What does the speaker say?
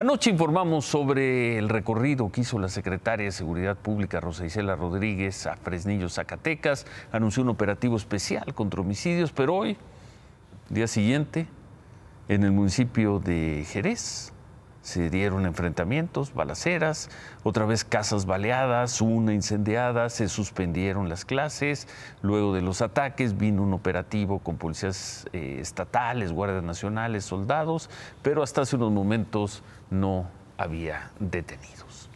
Anoche informamos sobre el recorrido que hizo la secretaria de Seguridad Pública, Rosa Isela Rodríguez, a Fresnillo, Zacatecas. Anunció un operativo especial contra homicidios, pero hoy, día siguiente, en el municipio de Jerez, se dieron enfrentamientos, balaceras, otra vez casas baleadas, una incendiada, se suspendieron las clases, luego de los ataques vino un operativo con policías eh, estatales, guardias nacionales, soldados, pero hasta hace unos momentos no había detenidos.